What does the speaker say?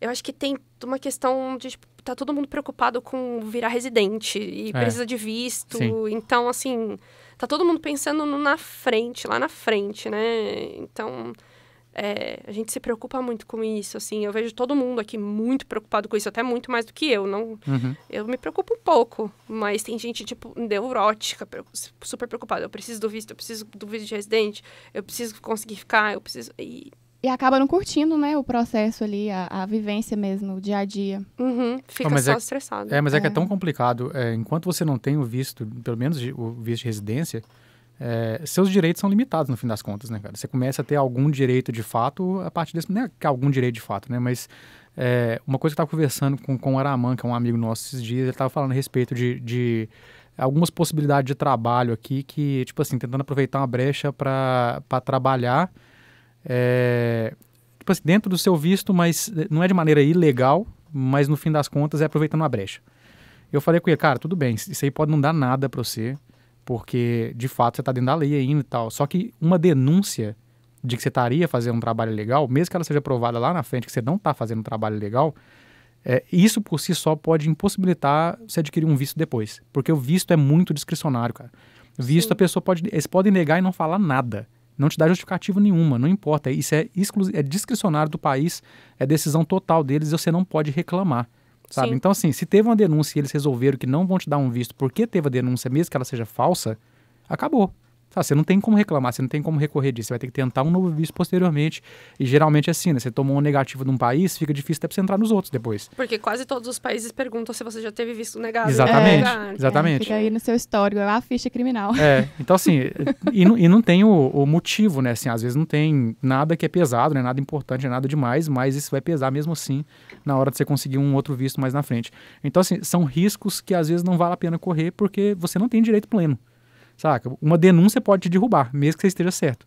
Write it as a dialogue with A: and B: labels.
A: Eu acho que tem uma questão de, tipo, tá todo mundo preocupado com virar residente e é. precisa de visto. Sim. Então, assim, tá todo mundo pensando na frente, lá na frente, né? Então, é, a gente se preocupa muito com isso, assim. Eu vejo todo mundo aqui muito preocupado com isso, até muito mais do que eu. Não, uhum. Eu me preocupo um pouco, mas tem gente, tipo, neurótica, super preocupada. Eu preciso do visto, eu preciso do visto de residente, eu preciso conseguir ficar, eu preciso... E e acaba não curtindo, né, o processo ali, a, a vivência mesmo, o dia a dia. Uhum, fica ah, só é, estressado. É, mas é, é, que é tão
B: complicado. É, enquanto você não tem o visto, pelo menos o visto de residência, é, seus direitos são limitados no fim das contas, né, cara? Você começa a ter algum direito de fato a partir desse. Não é algum direito de fato, né? Mas é, uma coisa que eu estava conversando com, com o Araman, que é um amigo nosso esses dias, ele estava falando a respeito de, de algumas possibilidades de trabalho aqui que, tipo assim, tentando aproveitar uma brecha para trabalhar é, tipo assim, dentro do seu visto, mas eh, não é de maneira ilegal, mas no fim das contas é aproveitando uma brecha. Eu falei com ele, cara, tudo bem, isso aí pode não dar nada para você, porque de fato você está dentro da lei ainda e tal. Só que uma denúncia de que você estaria fazendo um trabalho legal, mesmo que ela seja provada lá na frente que você não está fazendo um trabalho legal, é, isso por si só pode impossibilitar você adquirir um visto depois, porque o visto é muito discricionário, cara. Visto Sim. a pessoa pode, eles podem negar e não falar nada. Não te dá justificativa nenhuma, não importa. Isso é, é discricionário do país, é decisão total deles e você não pode reclamar. Sabe? Sim. Então, assim, se teve uma denúncia e eles resolveram que não vão te dar um visto porque teve a denúncia, mesmo que ela seja falsa, acabou tá, você não tem como reclamar, você não tem como recorrer disso, você vai ter que tentar um novo visto posteriormente. E geralmente é assim, né? Você tomou um negativo de um país, fica difícil até pra você entrar nos outros depois.
A: Porque quase todos os países perguntam se você já teve visto negado. Exatamente, é, é. exatamente. É, fica aí no seu histórico, é a ficha criminal. É,
B: então assim, e, não, e não tem o, o, motivo, né? Assim, às vezes não tem nada que é pesado, né? Nada importante, né? nada demais, mas isso vai pesar mesmo assim na hora de você conseguir um outro visto mais na frente. Então assim, são riscos que às vezes não vale a pena correr porque você não tem direito pleno. Saca? Uma denúncia pode te derrubar, mesmo que você esteja certo.